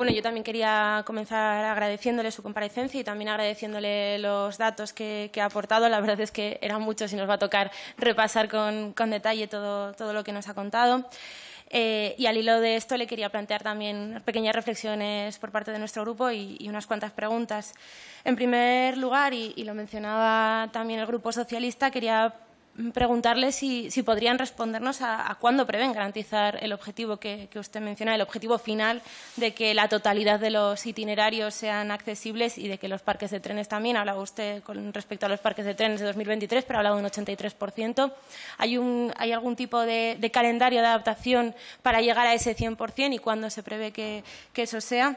Bueno, yo también quería comenzar agradeciéndole su comparecencia y también agradeciéndole los datos que, ha aportado. La verdad es que eran muchos y nos va a tocar repasar con, detalle todo, lo que nos ha contado. Eh, y al hilo de esto le quería plantear también pequeñas reflexiones por parte de nuestro grupo y, unas cuantas preguntas. En primer lugar, y, y lo mencionaba también el Grupo Socialista, quería preguntarle si, podrían respondernos a, cuándo prevén garantizar el objetivo que, usted menciona, el objetivo final de que la totalidad de los itinerarios sean accesibles y de que los parques de trenes también. Hablaba usted con respecto a los parques de trenes de 2023, pero ha hablado de un 83%. ¿Hay, hay algún tipo de, calendario de adaptación para llegar a ese 100% y cuándo se prevé que eso sea?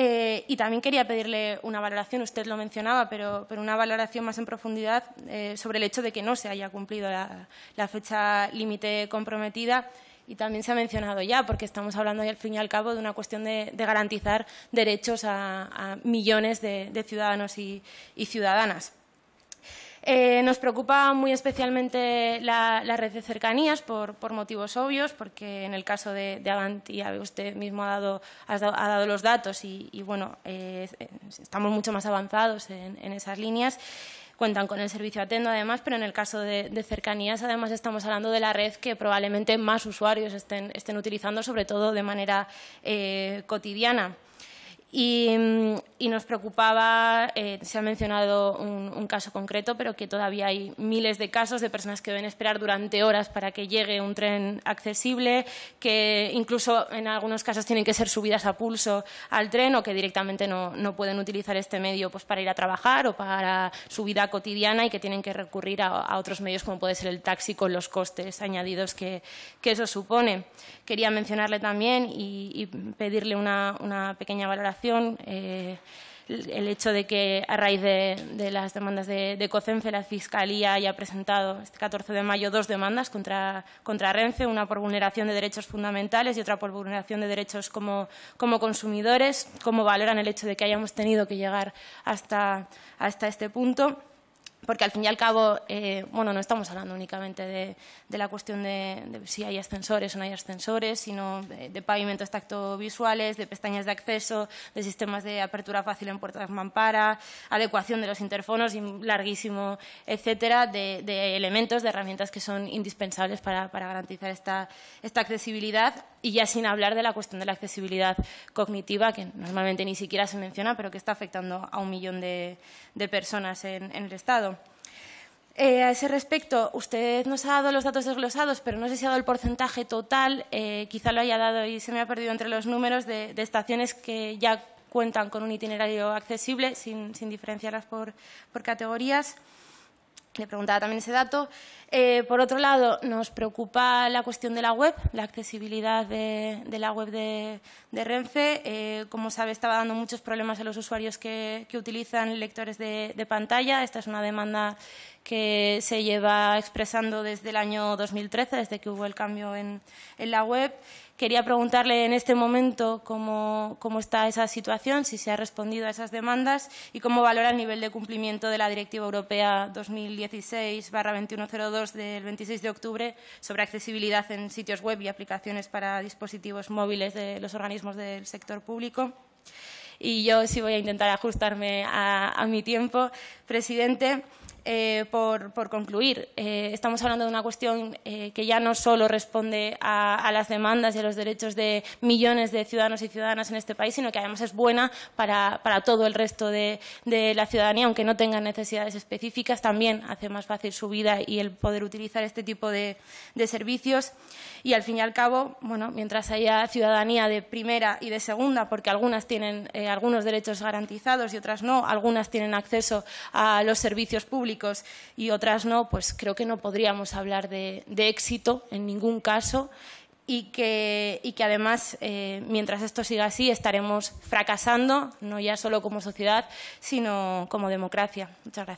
Eh, y también quería pedirle una valoración, usted lo mencionaba, pero, una valoración más en profundidad eh, sobre el hecho de que no se haya cumplido la, fecha límite comprometida. Y también se ha mencionado ya, porque estamos hablando, al fin y al cabo, de una cuestión de, garantizar derechos a, millones de, ciudadanos y ciudadanas. Eh, nos preocupa muy especialmente la, red de cercanías por, motivos obvios, porque en el caso de, Avanti usted mismo ha dado, los datos y, bueno, eh, estamos mucho más avanzados en, esas líneas. Cuentan con el servicio Atendo, además, pero en el caso de, cercanías, además, estamos hablando de la red que probablemente más usuarios estén, utilizando, sobre todo de manera eh, cotidiana. Y, nos preocupaba, eh, se ha mencionado un, caso concreto, pero que todavía hay miles de casos de personas que deben esperar durante horas para que llegue un tren accesible, que incluso en algunos casos tienen que ser subidas a pulso al tren o que directamente no, pueden utilizar este medio pues, para ir a trabajar o para su vida cotidiana y que tienen que recurrir a, otros medios como puede ser el taxi con los costes añadidos que, eso supone. Quería mencionarle también y, pedirle una, una pequeña valoración eh, el hecho de que a raíz de, las demandas de, de, COCENFE la Fiscalía haya presentado este 14 de mayo dos demandas contra, contra Renfe, una por vulneración de derechos fundamentales y otra por vulneración de derechos como, consumidores, cómo valoran el hecho de que hayamos tenido que llegar hasta, hasta este punto porque al fin y al cabo, eh, bueno, no estamos hablando únicamente de, la cuestión de, si hay ascensores o no hay ascensores, sino de, pavimentos pavimentos visuales, de pestañas de acceso, de sistemas de apertura fácil en puertas mampara, adecuación de los interfonos, larguísimo, etcétera, de, elementos, de herramientas que son indispensables para, garantizar esta accesibilidad y ya sin hablar de la cuestión de la accesibilidad cognitiva, que normalmente ni siquiera se menciona, pero que está afectando a un millón de, personas en, el Estado. Eh, a ese respecto, usted nos ha dado los datos desglosados, pero no sé si ha dado el porcentaje total, eh, quizá lo haya dado y se me ha perdido entre los números de, estaciones que ya cuentan con un itinerario accesible, sin, diferenciarlas por categorías le preguntaba también ese dato. Eh, por otro lado, nos preocupa la cuestión de la web, la accesibilidad de, la web de, Renfe. Eh, como sabe, estaba dando muchos problemas a los usuarios que, utilizan lectores de, pantalla. Esta es una demanda que se lleva expresando desde el año 2013, desde que hubo el cambio en la web. Quería preguntarle en este momento cómo, está esa situación, si se ha respondido a esas demandas y cómo valora el nivel de cumplimiento de la Directiva Europea 2016-2102 del 26 de octubre sobre accesibilidad en sitios web y aplicaciones para dispositivos móviles de los organismos del sector público. Y yo sí voy a intentar ajustarme a, a mi tiempo, presidente. Eh, por, concluir, eh, estamos hablando de una cuestión eh, que ya no solo responde a, las demandas y a los derechos de millones de ciudadanos y ciudadanas en este país, sino que además es buena para, todo el resto de, la ciudadanía, aunque no tengan necesidades específicas, también hace más fácil su vida y el poder utilizar este tipo de, de servicios. Y al fin y al cabo, bueno, mientras haya ciudadanía de primera y de segunda, porque algunas tienen algunos derechos garantizados y otras no, algunas tienen acceso a los servicios públicos, y otras no, pues creo que no podríamos hablar de, éxito en ningún caso y que, y que además, eh, mientras esto siga así, estaremos fracasando, no ya solo como sociedad, sino como democracia. Muchas gracias.